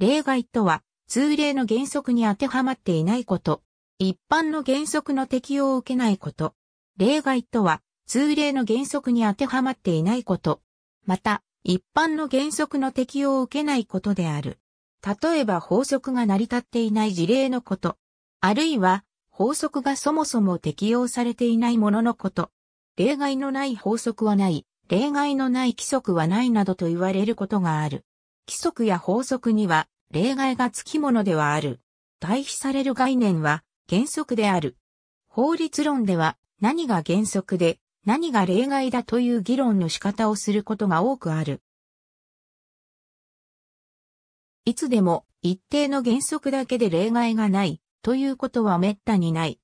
例外とは、通例の原則に当てはまっていないこと。一般の原則の適用を受けないこと。例外とは、通例の原則に当てはまっていないこと。また、一般の原則の適用を受けないことである。例えば法則が成り立っていない事例のこと。あるいは、法則がそもそも適用されていないもののこと。例外のない法則はない、例外のない規則はないなどと言われることがある。規則や法則には例外がつきものではある。対比される概念は原則である。法律論では何が原則で何が例外だという議論の仕方をすることが多くある。いつでも一定の原則だけで例外がないということは滅多にない。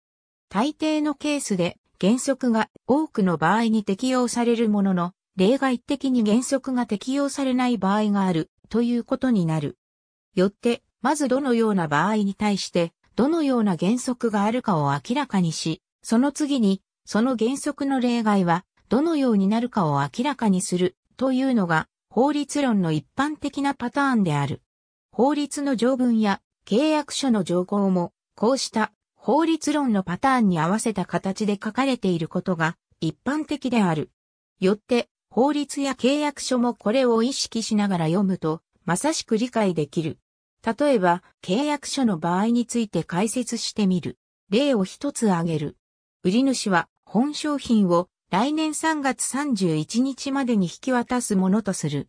大抵のケースで原則が多くの場合に適用されるものの、例外的に原則が適用されない場合があるということになる。よって、まずどのような場合に対して、どのような原則があるかを明らかにし、その次に、その原則の例外は、どのようになるかを明らかにする、というのが、法律論の一般的なパターンである。法律の条文や契約書の条項も、こうした法律論のパターンに合わせた形で書かれていることが一般的である。よって、法律や契約書もこれを意識しながら読むと、まさしく理解できる。例えば、契約書の場合について解説してみる。例を一つ挙げる。売り主は本商品を来年3月31日までに引き渡すものとする。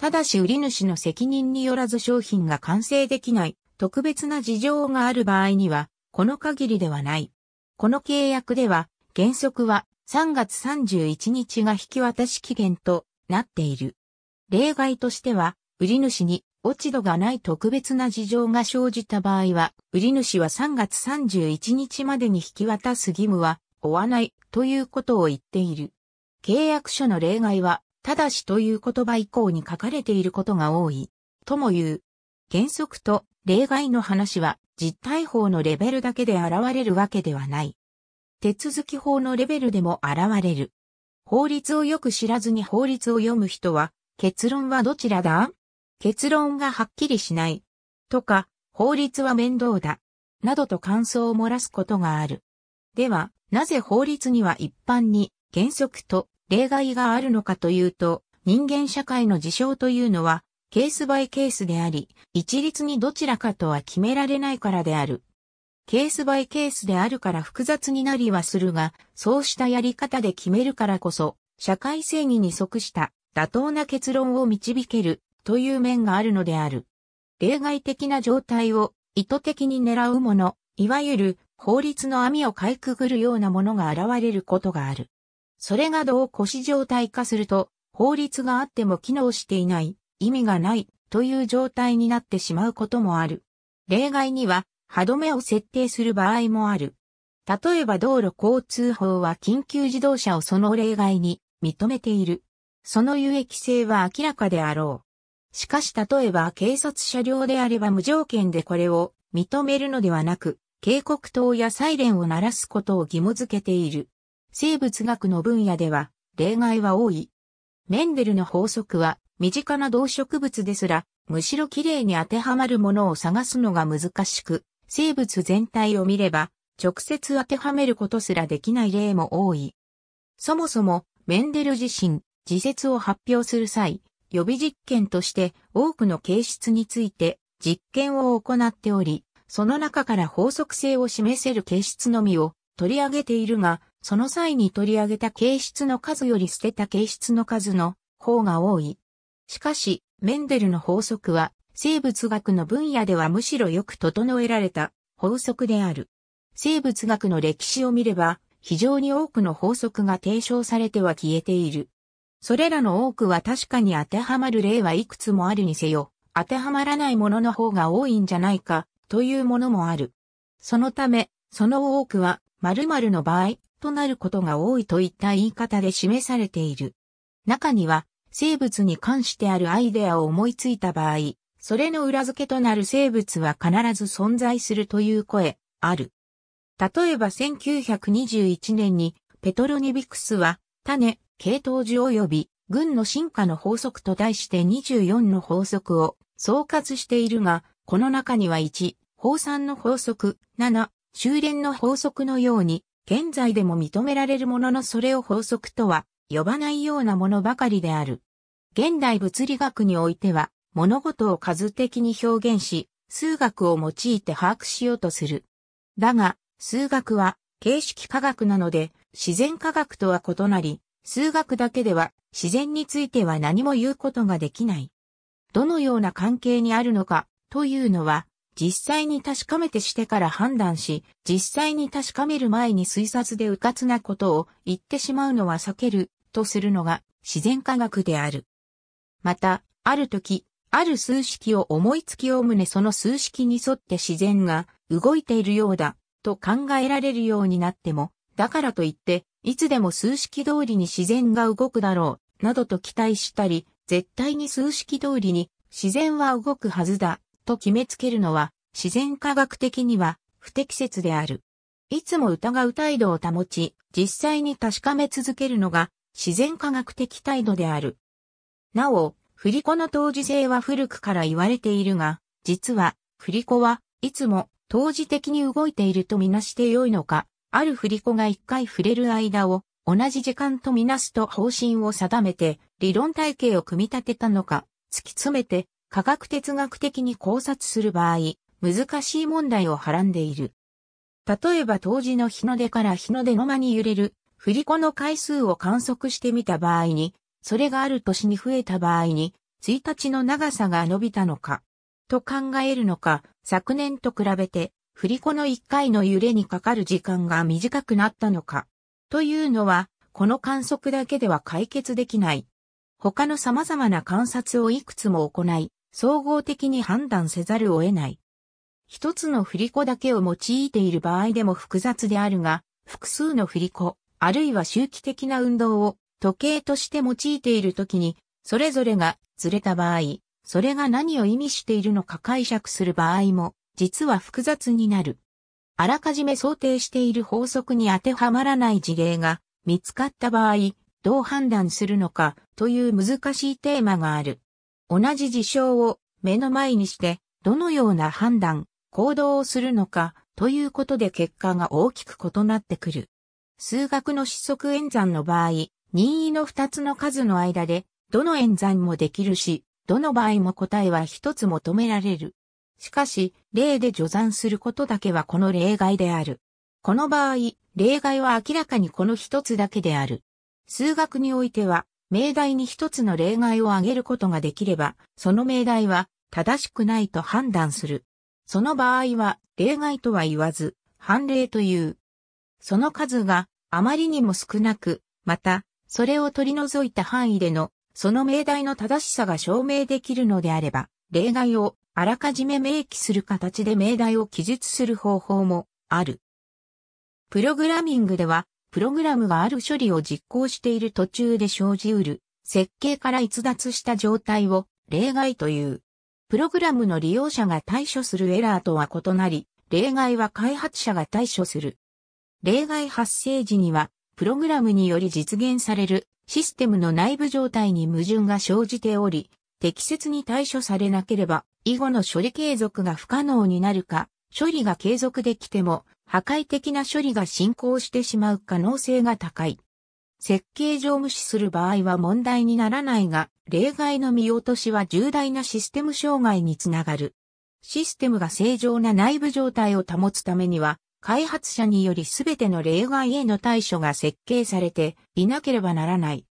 ただし売り主の責任によらず商品が完成できない特別な事情がある場合には、この限りではない。この契約では、原則は3月31日が引き渡し期限となっている。例外としては、売り主に落ち度がない特別な事情が生じた場合は、売り主は3月31日までに引き渡す義務は負わないということを言っている。契約書の例外は、ただしという言葉以降に書かれていることが多い、とも言う。原則と例外の話は実体法のレベルだけで現れるわけではない。手続き法のレベルでも現れる。法律をよく知らずに法律を読む人は、結論はどちらだ結論がはっきりしない。とか、法律は面倒だ。などと感想を漏らすことがある。では、なぜ法律には一般に原則と例外があるのかというと、人間社会の事象というのは、ケースバイケースであり、一律にどちらかとは決められないからである。ケースバイケースであるから複雑になりはするが、そうしたやり方で決めるからこそ、社会正義に即した妥当な結論を導けるという面があるのである。例外的な状態を意図的に狙うもの、いわゆる法律の網をかいくぐるようなものが現れることがある。それがどう腰状態化すると、法律があっても機能していない、意味がないという状態になってしまうこともある。例外には、歯止めを設定する場合もある。例えば道路交通法は緊急自動車をその例外に認めている。その有益性は明らかであろう。しかし例えば警察車両であれば無条件でこれを認めるのではなく、警告灯やサイレンを鳴らすことを義務付けている。生物学の分野では例外は多い。メンデルの法則は身近な動植物ですら、むしろ綺麗に当てはまるものを探すのが難しく、生物全体を見れば直接当てはめることすらできない例も多い。そもそもメンデル自身、自説を発表する際、予備実験として多くの形質について実験を行っており、その中から法則性を示せる形質のみを取り上げているが、その際に取り上げた形質の数より捨てた形質の数の方が多い。しかし、メンデルの法則は生物学の分野ではむしろよく整えられた法則である。生物学の歴史を見れば非常に多くの法則が提唱されては消えている。それらの多くは確かに当てはまる例はいくつもあるにせよ、当てはまらないものの方が多いんじゃないか、というものもある。そのため、その多くは、〇〇の場合、となることが多いといった言い方で示されている。中には、生物に関してあるアイデアを思いついた場合、それの裏付けとなる生物は必ず存在するという声、ある。例えば1921年に、ペトロニビクスは、種、系統樹及び軍の進化の法則と題して24の法則を総括しているが、この中には1、法産の法則、7、修練の法則のように、現在でも認められるもののそれを法則とは呼ばないようなものばかりである。現代物理学においては、物事を数的に表現し、数学を用いて把握しようとする。だが、数学は形式科学なので、自然科学とは異なり、数学だけでは自然については何も言うことができない。どのような関係にあるのかというのは実際に確かめてしてから判断し、実際に確かめる前に推察で迂闊なことを言ってしまうのは避けるとするのが自然科学である。また、ある時、ある数式を思いつきおむねその数式に沿って自然が動いているようだと考えられるようになっても、だからといっていつでも数式通りに自然が動くだろう、などと期待したり、絶対に数式通りに自然は動くはずだ、と決めつけるのは、自然科学的には不適切である。いつも疑う態度を保ち、実際に確かめ続けるのが自然科学的態度である。なお、振り子の当時性は古くから言われているが、実は、振り子はいつも当時的に動いているとみなして良いのか、ある振り子が一回触れる間を同じ時間とみなすと方針を定めて理論体系を組み立てたのか、突き詰めて科学哲学的に考察する場合、難しい問題をはらんでいる。例えば当時の日の出から日の出の間に揺れる振り子の回数を観測してみた場合に、それがある年に増えた場合に、1日の長さが伸びたのか、と考えるのか、昨年と比べて振り子の1回の揺れにかかる時間が短くなったのか。というのは、この観測だけでは解決できない。他の様々な観察をいくつも行い、総合的に判断せざるを得ない。一つの振り子だけを用いている場合でも複雑であるが、複数の振り子、あるいは周期的な運動を時計として用いているときに、それぞれがずれた場合、それが何を意味しているのか解釈する場合も実は複雑になる。あらかじめ想定している法則に当てはまらない事例が見つかった場合、どう判断するのかという難しいテーマがある。同じ事象を目の前にして、どのような判断、行動をするのかということで結果が大きく異なってくる。数学の指則演算の場合、任意の2つの数の間で、どの演算もできるし、どの場合も答えは1つ求められる。しかし、例で除算することだけはこの例外である。この場合、例外は明らかにこの一つだけである。数学においては、命題に一つの例外を挙げることができれば、その命題は正しくないと判断する。その場合は、例外とは言わず、判例という。その数があまりにも少なく、また、それを取り除いた範囲での、その命題の正しさが証明できるのであれば、例外をあらかじめ明記する形で命題を記述する方法もある。プログラミングでは、プログラムがある処理を実行している途中で生じうる、設計から逸脱した状態を例外という。プログラムの利用者が対処するエラーとは異なり、例外は開発者が対処する。例外発生時には、プログラムにより実現されるシステムの内部状態に矛盾が生じており、適切に対処されなければ、以後の処理継続が不可能になるか、処理が継続できても、破壊的な処理が進行してしまう可能性が高い。設計上無視する場合は問題にならないが、例外の見落としは重大なシステム障害につながる。システムが正常な内部状態を保つためには、開発者により全ての例外への対処が設計されていなければならない。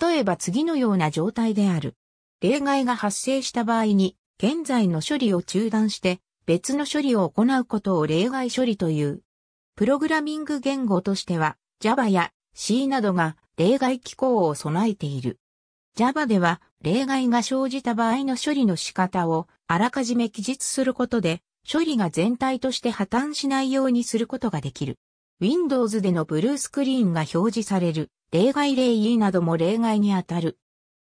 例えば次のような状態である。例外が発生した場合に、現在の処理を中断して、別の処理を行うことを例外処理という。プログラミング言語としては、Java や C などが例外機構を備えている。Java では、例外が生じた場合の処理の仕方をあらかじめ記述することで、処理が全体として破綻しないようにすることができる。Windows でのブルースクリーンが表示される例外例 E なども例外にあたる。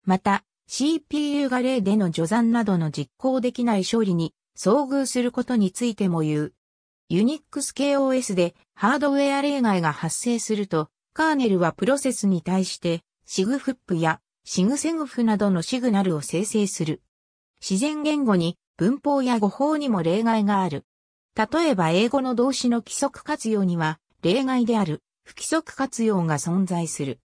また、CPU が例での除算などの実行できない処理に遭遇することについても言う。Unix k OS でハードウェア例外が発生すると、カーネルはプロセスに対して、シグフップやシグセグフなどのシグナルを生成する。自然言語に文法や語法にも例外がある。例えば英語の動詞の規則活用には、例外である不規則活用が存在する。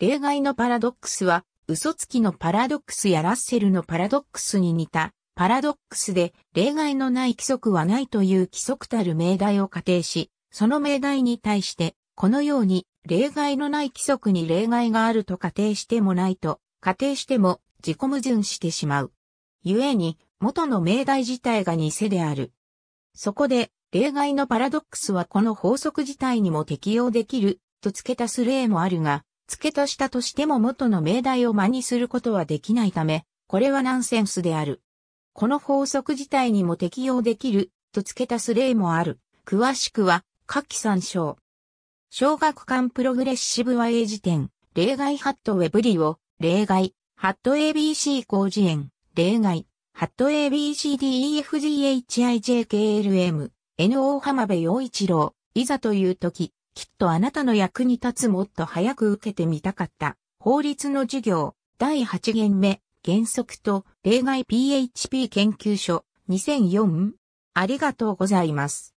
例外のパラドックスは、嘘つきのパラドックスやラッセルのパラドックスに似た、パラドックスで例外のない規則はないという規則たる命題を仮定し、その命題に対して、このように例外のない規則に例外があると仮定してもないと、仮定しても自己矛盾してしまう。故に、元の命題自体が偽である。そこで、例外のパラドックスはこの法則自体にも適用できる、と付け足す例もあるが、付け足したとしても元の命題を真にすることはできないため、これはナンセンスである。この法則自体にも適用できる、と付け足す例もある。詳しくは、下記参照。小学館プログレッシブは英辞典、例外ハットウェブリを、例外、ハット ABC 工事園、例外、ハット ABCDEFGHIJKLM、NO 浜辺陽一郎、いざという時、きっとあなたの役に立つもっと早く受けてみたかった。法律の授業、第8限目、原則と例外 PHP 研究所2004。ありがとうございます。